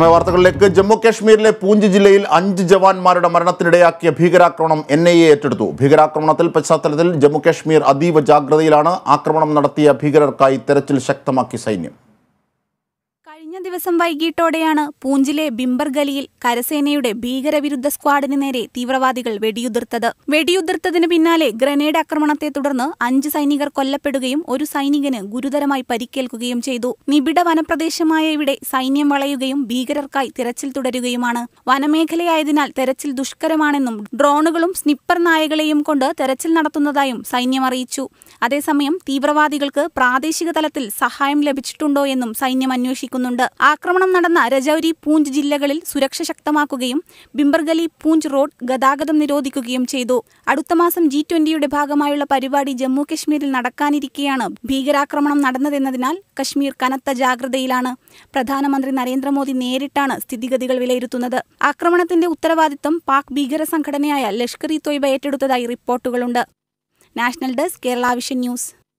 വാർത്തകളിലേക്ക് ജമ്മു കാശ്മീരിലെ പൂഞ്ച് ജില്ലയിൽ അഞ്ച് ജവാന്മാരുടെ മരണത്തിനിടയാക്കിയ ഭീകരാക്രമണം എൻ ഐ എ ഏറ്റെടുത്തു ഭീകരാക്രമണത്തിൽ പശ്ചാത്തലത്തിൽ ജമ്മു കാശ്മീർ അതീവ ജാഗ്രതയിലാണ് ആക്രമണം നടത്തിയ ഭീകരർക്കായി തെരച്ചിൽ ശക്തമാക്കി സൈന്യം കഴിഞ്ഞ ദിവസം വൈകിട്ടോടെയാണ് പൂഞ്ചിലെ ഗലിയിൽ കരസേനയുടെ ഭീകരവിരുദ്ധ സ്ക്വാഡിന് നേരെ തീവ്രവാദികൾ വെടിയുതിർത്തത് വെടിയുതിർത്തതിന് പിന്നാലെ ഗ്രനേഡ് ആക്രമണത്തെ തുടർന്ന് അഞ്ച് സൈനികർ കൊല്ലപ്പെടുകയും ഒരു സൈനികന് ഗുരുതരമായി പരിക്കേൽക്കുകയും ചെയ്തു നിബിഡ വനപ്രദേശമായ ഇവിടെ സൈന്യം വളയുകയും ഭീകരർക്കായി തിരച്ചിൽ തുടരുകയുമാണ് വനമേഖലയായതിനാൽ തെരച്ചിൽ ദുഷ്കരമാണെന്നും ഡ്രോണുകളും സ്നിപ്പർ നായകളെയും കൊണ്ട് തെരച്ചിൽ നടത്തുന്നതായും സൈന്യം അറിയിച്ചു അതേസമയം തീവ്രവാദികൾക്ക് പ്രാദേശിക തലത്തിൽ സഹായം ലഭിച്ചിട്ടുണ്ടോ എന്നും സൈന്യം അന്വേഷിക്കുന്നു ഉണ്ടാകുന്നുണ്ട് ആക്രമണം നടന്ന രജൌരി പൂഞ്ച് ജില്ലകളിൽ സുരക്ഷ ശക്തമാക്കുകയും ബിംബർഗലി പൂഞ്ച് റോഡ് ഗതാഗതം നിരോധിക്കുകയും ചെയ്തു അടുത്ത മാസം ജി ട്വന്റിയുടെ ഭാഗമായുള്ള പരിപാടി ജമ്മു കശ്മീരിൽ നടക്കാനിരിക്കെയാണ് ഭീകരാക്രമണം നടന്നതെന്നതിനാൽ കശ്മീർ കനത്ത ജാഗ്രതയിലാണ് പ്രധാനമന്ത്രി നരേന്ദ്രമോദി നേരിട്ടാണ് സ്ഥിതിഗതികൾ വിലയിരുത്തുന്നത് ആക്രമണത്തിന്റെ ഉത്തരവാദിത്തം പാക് ഭീകര സംഘടനയായ ലഷ്കർ ഇ തൊയ്ബ ഏറ്റെടുത്തതായി റിപ്പോർട്ടുകളുണ്ട് national desk Kerala vision news